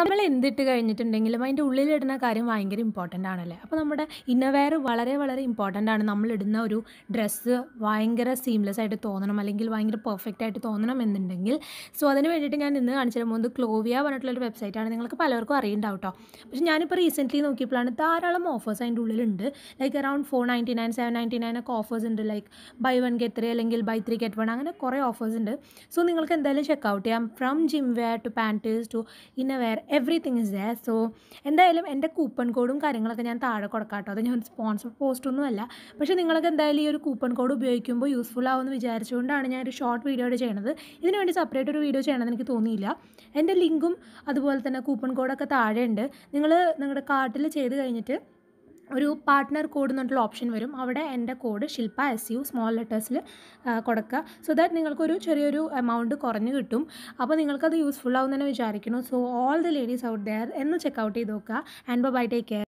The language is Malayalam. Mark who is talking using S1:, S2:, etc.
S1: നമ്മൾ എന്തിട്ട് കഴിഞ്ഞിട്ടുണ്ടെങ്കിലും അതിൻ്റെ ഉള്ളിലിടുന്ന കാര്യം ഭയങ്കര ഇമ്പോർട്ടൻ്റ് ആണല്ലേ അപ്പോൾ നമ്മുടെ ഇന്നവെയർ വളരെ വളരെ ഇമ്പോർട്ടൻ്റ് ആണ് നമ്മളിടുന്ന ഒരു ഡ്രസ്സ് ഭയങ്കര സീംലെസ് ആയിട്ട് തോന്നണം അല്ലെങ്കിൽ ഭയങ്കര പെർഫെക്റ്റ് ആയിട്ട് തോന്നണം എന്നുണ്ടെങ്കിൽ സോ അതിന് വേണ്ടിയിട്ട് ഞാൻ ഇന്ന് കാണിച്ചു തരുമ്പോൾ ക്ലോവിയ പറഞ്ഞിട്ടുള്ളൊരു വെബ്സൈറ്റാണ് നിങ്ങൾക്ക് പലർക്കും അറിയുണ്ടാവും കേട്ടോ പക്ഷേ ഞാനിപ്പോൾ റീസെൻ്റ്ലി നോക്കിയപ്പോഴാണ് ധാരാളം ഓഫേഴ്സ് അതിൻ്റെ ഉള്ളിലുണ്ട് like around four ninety nine seven ninety nine ഒക്കെ ഓഫേഴ്സ് ഉണ്ട് like buy one get three അല്ലെങ്കിൽ ബൈ ത്രീ ഗെറ്റ് വൺ അങ്ങനെ കുറേ ഓഫേഴ്സ് ഉണ്ട് സോ നിങ്ങൾക്ക് എന്തായാലും ചെക്ക് ഔട്ട് ചെയ്യാം from gym wear to panthers to innerwear everything is there so എന്തായാലും എൻ്റെ കൂപ്പൺ കോഡും കാര്യങ്ങളൊക്കെ ഞാൻ താഴെ കൊടുക്കാട്ടോ അത് ഞാൻ സ്പോൺസർ അല്ല പക്ഷേ നിങ്ങളൊക്കെ എന്തായാലും ഈ ഒരു കൂപ്പൺ കോഡ് ഉപയോഗിക്കുമ്പോൾ യൂസ്ഫുൾ ആവുമെന്ന് വിചാരിച്ചുകൊണ്ടാണ് ഞാൻ ഒരു ഷോർട്ട് വീഡിയോ ചെയ്യണത് ഇതിനുവേണ്ടി സെപ്പറേറ്റ് ഒരു വീഡിയോ ചെയ്യണമെന്ന് എനിക്ക് തോന്നിയില്ല എൻ്റെ ലിങ്കും അതുപോലെ തന്നെ കൂപ്പൺ കോഡൊക്കെ താഴെയുണ്ട് നിങ്ങൾ നിങ്ങളുടെ കാർട്ടിൽ ചെയ്ത് കഴിഞ്ഞിട്ട് ഒരു പാർട്ട്ണർ കോഡ് എന്നുള്ള ഓപ്ഷൻ വരും അവിടെ എൻ്റെ code Shilpa S U small ലെറ്റേഴ്സിൽ കൊടുക്കുക സോ ദാറ്റ് നിങ്ങൾക്കൊരു ചെറിയൊരു എമൗണ്ട് കുറഞ്ഞ് കിട്ടും അപ്പോൾ നിങ്ങൾക്കത് യൂസ്ഫുൾ ആവുമെന്ന് തന്നെ വിചാരിക്കുന്നു so all the ladies out there എന്ന് ചെക്ക് ഔട്ട് ചെയ്ത് നോക്കുക ആൻഡ് ബൈ ടേക്ക് കെയർ